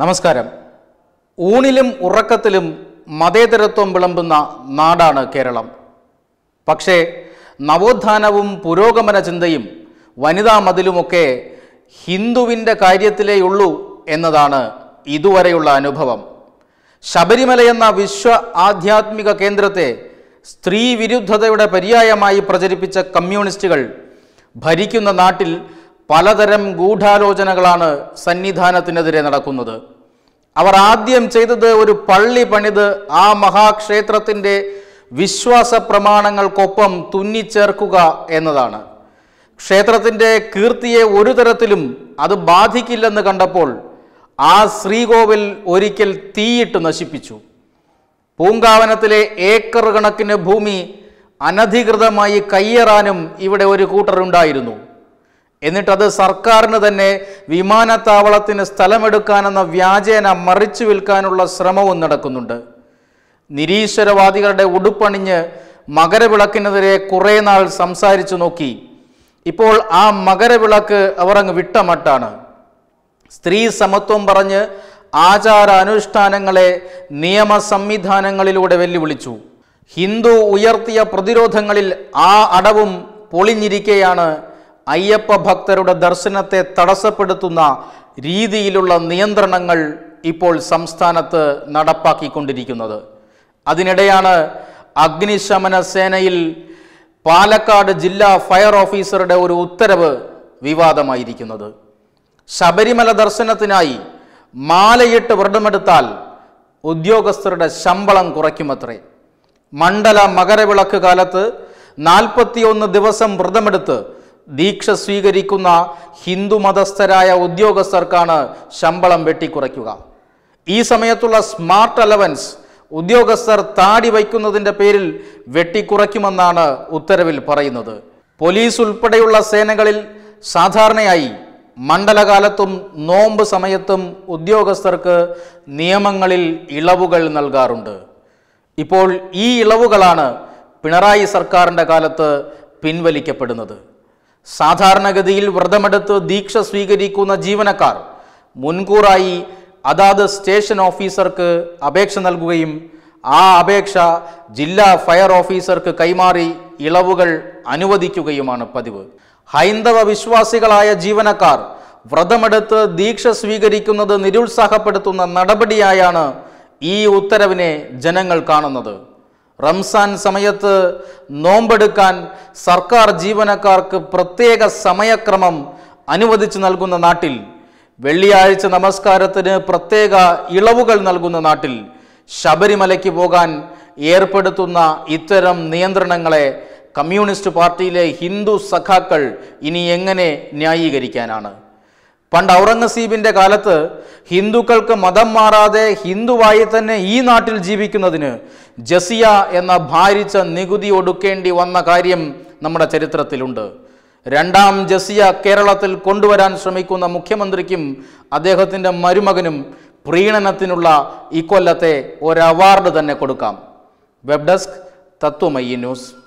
നമസ്കാരം ഊണിലും ഉറക്കത്തിലും മതേതരത്വം വിളമ്പുന്ന നാടാണ് കേരളം പക്ഷേ നവോത്ഥാനവും പുരോഗമന ചിന്തയും വനിതാ മതിലുമൊക്കെ ഹിന്ദുവിൻ്റെ കാര്യത്തിലേയുള്ളൂ എന്നതാണ് ഇതുവരെയുള്ള അനുഭവം ശബരിമല എന്ന വിശ്വ ആധ്യാത്മിക കേന്ദ്രത്തെ സ്ത്രീ വിരുദ്ധതയുടെ പര്യായമായി പ്രചരിപ്പിച്ച കമ്മ്യൂണിസ്റ്റുകൾ ഭരിക്കുന്ന നാട്ടിൽ പലതരം ഗൂഢാലോചനകളാണ് സന്നിധാനത്തിനെതിരെ നടക്കുന്നത് അവർ ആദ്യം ചെയ്തത് ഒരു പള്ളി പണിത് ആ മഹാക്ഷേത്രത്തിൻ്റെ വിശ്വാസ പ്രമാണങ്ങൾക്കൊപ്പം തുന്നിച്ചേർക്കുക എന്നതാണ് ക്ഷേത്രത്തിൻ്റെ കീർത്തിയെ ഒരു തരത്തിലും അത് ബാധിക്കില്ലെന്ന് കണ്ടപ്പോൾ ആ ശ്രീകോവിൽ ഒരിക്കൽ തീയിട്ട് നശിപ്പിച്ചു പൂങ്കാവനത്തിലെ ഏക്കർ കണക്കിന് ഭൂമി അനധികൃതമായി കയ്യേറാനും ഇവിടെ ഒരു കൂട്ടറുണ്ടായിരുന്നു എന്നിട്ടത് സർക്കാരിന് തന്നെ വിമാനത്താവളത്തിന് സ്ഥലമെടുക്കാനെന്ന വ്യാജേന മറിച്ചു വിൽക്കാനുള്ള ശ്രമവും നടക്കുന്നുണ്ട് നിരീശ്വരവാദികളുടെ ഉടുപ്പണിഞ്ഞ് മകരവിളക്കിനെതിരെ കുറേ നാൾ സംസാരിച്ചു നോക്കി ഇപ്പോൾ ആ മകരവിളക്ക് അവർ അങ്ങ് വിട്ടമട്ടാണ് സ്ത്രീ സമത്വം പറഞ്ഞ് ആചാര അനുഷ്ഠാനങ്ങളെ നിയമ സംവിധാനങ്ങളിലൂടെ വെല്ലുവിളിച്ചു ഹിന്ദു ഉയർത്തിയ പ്രതിരോധങ്ങളിൽ ആ അടവും പൊളിഞ്ഞിരിക്കെയാണ് അയ്യപ്പ ഭക്തരുടെ ദർശനത്തെ തടസ്സപ്പെടുത്തുന്ന രീതിയിലുള്ള നിയന്ത്രണങ്ങൾ ഇപ്പോൾ സംസ്ഥാനത്ത് നടപ്പാക്കിക്കൊണ്ടിരിക്കുന്നത് അതിനിടെയാണ് അഗ്നിശമന സേനയിൽ പാലക്കാട് ജില്ലാ ഫയർ ഓഫീസറുടെ ഒരു ഉത്തരവ് വിവാദമായിരിക്കുന്നത് ശബരിമല ദർശനത്തിനായി മാലയിട്ട് വ്രതമെടുത്താൽ ഉദ്യോഗസ്ഥരുടെ ശമ്പളം കുറയ്ക്കുമത്രേ മണ്ഡല മകരവിളക്ക് കാലത്ത് നാൽപ്പത്തിയൊന്ന് ദിവസം വ്രതമെടുത്ത് ദീക്ഷ സ്വീകരിക്കുന്ന ഹിന്ദുമതസ്ഥരായ ഉദ്യോഗസ്ഥർക്കാണ് ശമ്പളം വെട്ടിക്കുറയ്ക്കുക ഈ സമയത്തുള്ള സ്മാർട്ട് അലവൻസ് ഉദ്യോഗസ്ഥർ താടി വയ്ക്കുന്നതിൻ്റെ പേരിൽ വെട്ടിക്കുറയ്ക്കുമെന്നാണ് ഉത്തരവിൽ പറയുന്നത് പോലീസ് ഉൾപ്പെടെയുള്ള സേനകളിൽ സാധാരണയായി മണ്ഡലകാലത്തും നോമ്പ് സമയത്തും ഉദ്യോഗസ്ഥർക്ക് നിയമങ്ങളിൽ ഇളവുകൾ നൽകാറുണ്ട് ഇപ്പോൾ ഈ ഇളവുകളാണ് പിണറായി സർക്കാരിൻ്റെ കാലത്ത് പിൻവലിക്കപ്പെടുന്നത് സാധാരണഗതിയിൽ വ്രതമെടുത്ത് ദീക്ഷ സ്വീകരിക്കുന്ന ജീവനക്കാർ മുൻകൂറായി അതാത് സ്റ്റേഷൻ ഓഫീസർക്ക് അപേക്ഷ നൽകുകയും ആ അപേക്ഷ ജില്ലാ ഫയർ ഓഫീസർക്ക് കൈമാറി ഇളവുകൾ അനുവദിക്കുകയുമാണ് പതിവ് ഹൈന്ദവ വിശ്വാസികളായ ജീവനക്കാർ വ്രതമെടുത്ത് ദീക്ഷ സ്വീകരിക്കുന്നത് നിരുത്സാഹപ്പെടുത്തുന്ന നടപടിയായാണ് ഈ ഉത്തരവിനെ ജനങ്ങൾ കാണുന്നത് റംസാൻ സമയത്ത് നോമ്പെടുക്കാൻ സർക്കാർ ജീവനക്കാർക്ക് പ്രത്യേക സമയക്രമം അനുവദിച്ചു നൽകുന്ന നാട്ടിൽ വെള്ളിയാഴ്ച നമസ്കാരത്തിന് പ്രത്യേക ഇളവുകൾ നൽകുന്ന നാട്ടിൽ ശബരിമലയ്ക്ക് പോകാൻ ഏർപ്പെടുത്തുന്ന ഇത്തരം നിയന്ത്രണങ്ങളെ കമ്മ്യൂണിസ്റ്റ് പാർട്ടിയിലെ ഹിന്ദു സഖാക്കൾ ഇനി എങ്ങനെ ന്യായീകരിക്കാനാണ് പണ്ട് ഔറംഗസീബിൻ്റെ കാലത്ത് ഹിന്ദുക്കൾക്ക് മതം മാറാതെ ഹിന്ദുവായി തന്നെ ഈ നാട്ടിൽ ജീവിക്കുന്നതിന് ജസിയ എന്ന ഭാരിച്ച നികുതി ഒടുക്കേണ്ടി വന്ന കാര്യം നമ്മുടെ ചരിത്രത്തിലുണ്ട് രണ്ടാം ജസിയ കേരളത്തിൽ കൊണ്ടുവരാൻ ശ്രമിക്കുന്ന മുഖ്യമന്ത്രിക്കും അദ്ദേഹത്തിൻ്റെ മരുമകനും പ്രീണനത്തിനുള്ള ഇക്കൊല്ലത്തെ ഒരു അവാർഡ് തന്നെ കൊടുക്കാം വെബ് ഡെസ്ക് തത്വമയി ന്യൂസ്